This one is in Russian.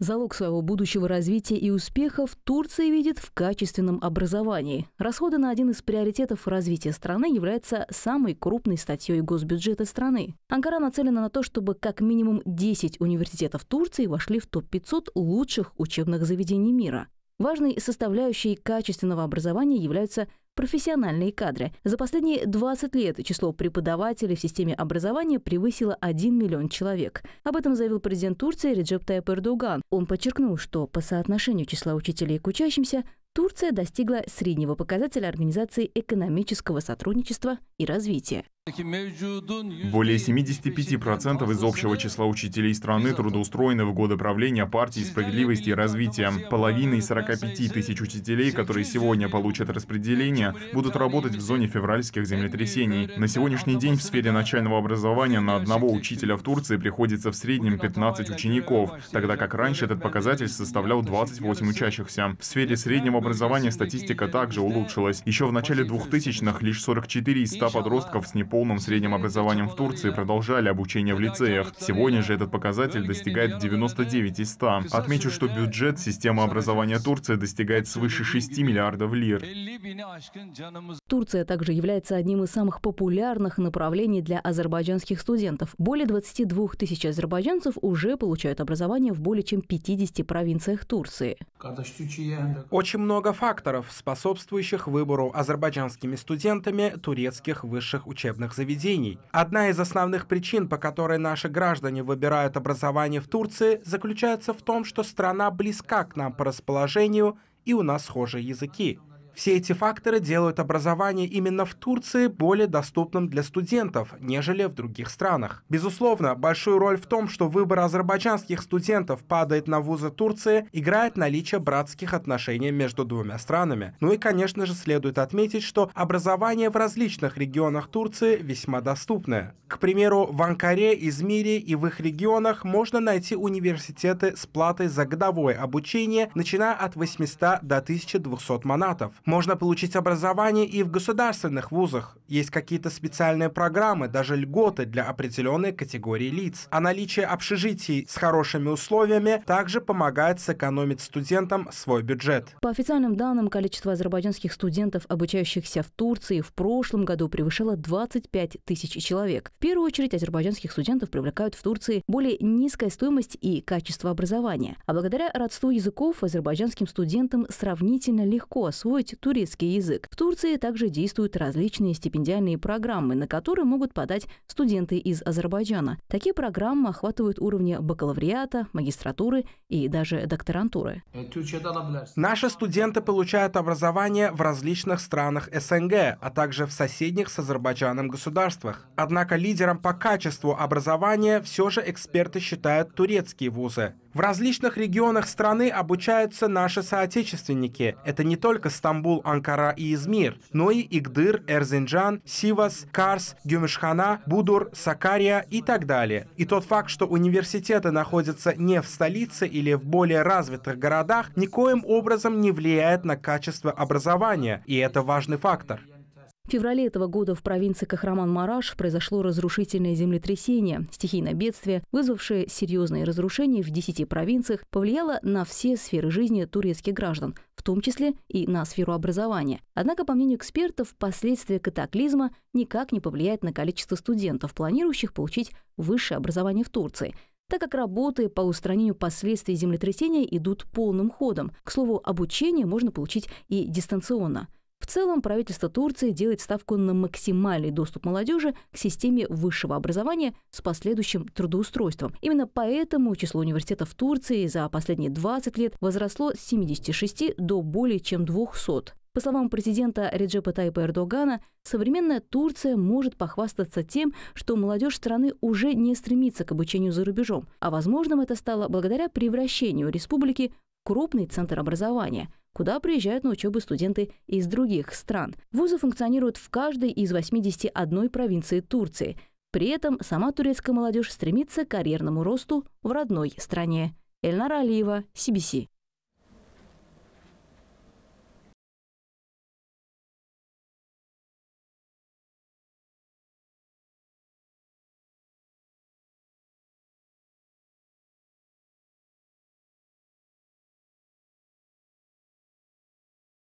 Залог своего будущего развития и успехов Турция видит в качественном образовании. Расходы на один из приоритетов развития страны являются самой крупной статьей госбюджета страны. Анкара нацелена на то, чтобы как минимум 10 университетов Турции вошли в топ-500 лучших учебных заведений мира. Важной составляющей качественного образования являются профессиональные кадры. За последние 20 лет число преподавателей в системе образования превысило 1 миллион человек. Об этом заявил президент Турции Реджеп Тайп Эрдоган. Он подчеркнул, что по соотношению числа учителей к учащимся Турция достигла среднего показателя Организации экономического сотрудничества и развития. Более 75% из общего числа учителей страны трудоустроены в годы правления партии справедливости и развития. Половина из 45 тысяч учителей, которые сегодня получат распределение, будут работать в зоне февральских землетрясений. На сегодняшний день в сфере начального образования на одного учителя в Турции приходится в среднем 15 учеников, тогда как раньше этот показатель составлял 28 учащихся. В сфере среднего образования статистика также улучшилась. Еще в начале 2000-х лишь 44 из 100 подростков с неполным полным средним образованием в Турции продолжали обучение в лицеях. Сегодня же этот показатель достигает 99 из 100. Отмечу, что бюджет системы образования Турции достигает свыше 6 миллиардов лир. Турция также является одним из самых популярных направлений для азербайджанских студентов. Более 22 тысяч азербайджанцев уже получают образование в более чем 50 провинциях Турции. Очень много факторов, способствующих выбору азербайджанскими студентами турецких высших учебных учебных заведений. Одна из основных причин, по которой наши граждане выбирают образование в Турции, заключается в том, что страна близка к нам по расположению и у нас схожие языки. Все эти факторы делают образование именно в Турции более доступным для студентов, нежели в других странах. Безусловно, большую роль в том, что выбор азербайджанских студентов падает на вузы Турции, играет наличие братских отношений между двумя странами. Ну и, конечно же, следует отметить, что образование в различных регионах Турции весьма доступное. К примеру, в Анкаре, Измире и в их регионах можно найти университеты с платой за годовое обучение, начиная от 800 до 1200 манатов. Можно получить образование и в государственных вузах, есть какие-то специальные программы, даже льготы для определенной категории лиц. А наличие общежитий с хорошими условиями также помогает сэкономить студентам свой бюджет. По официальным данным, количество азербайджанских студентов, обучающихся в Турции, в прошлом году превышало 25 тысяч человек. В первую очередь, азербайджанских студентов привлекают в Турции более низкая стоимость и качество образования. А благодаря родству языков азербайджанским студентам сравнительно легко освоить турецкий язык. В Турции также действуют различные степени стипендиальные программы, на которые могут подать студенты из Азербайджана. Такие программы охватывают уровни бакалавриата, магистратуры и даже докторантуры. Наши студенты получают образование в различных странах СНГ, а также в соседних с Азербайджаном государствах. Однако лидером по качеству образования все же эксперты считают турецкие вузы. В различных регионах страны обучаются наши соотечественники. Это не только Стамбул, Анкара и Измир, но и Игдыр, Эрзинджан, Сивас, Карс, Гюмешхана, Будур, Сакария и так далее. И тот факт, что университеты находятся не в столице или в более развитых городах, никоим образом не влияет на качество образования, и это важный фактор. В феврале этого года в провинции Кахраман-Мараш произошло разрушительное землетрясение. Стихийное бедствие, вызвавшее серьезные разрушения в 10 провинциях, повлияло на все сферы жизни турецких граждан, в том числе и на сферу образования. Однако, по мнению экспертов, последствия катаклизма никак не повлияют на количество студентов, планирующих получить высшее образование в Турции – так как работы по устранению последствий землетрясения идут полным ходом. К слову, обучение можно получить и дистанционно – целом правительство Турции делает ставку на максимальный доступ молодежи к системе высшего образования с последующим трудоустройством. Именно поэтому число университетов Турции за последние 20 лет возросло с 76 до более чем 200. По словам президента Реджепа Тайпа Эрдогана, современная Турция может похвастаться тем, что молодежь страны уже не стремится к обучению за рубежом, а возможным это стало благодаря превращению республики в крупный центр образования – куда приезжают на учебу студенты из других стран. Вузы функционируют в каждой из 81 провинции Турции. При этом сама турецкая молодежь стремится к карьерному росту в родной стране. Эльнара Алиева, CBC.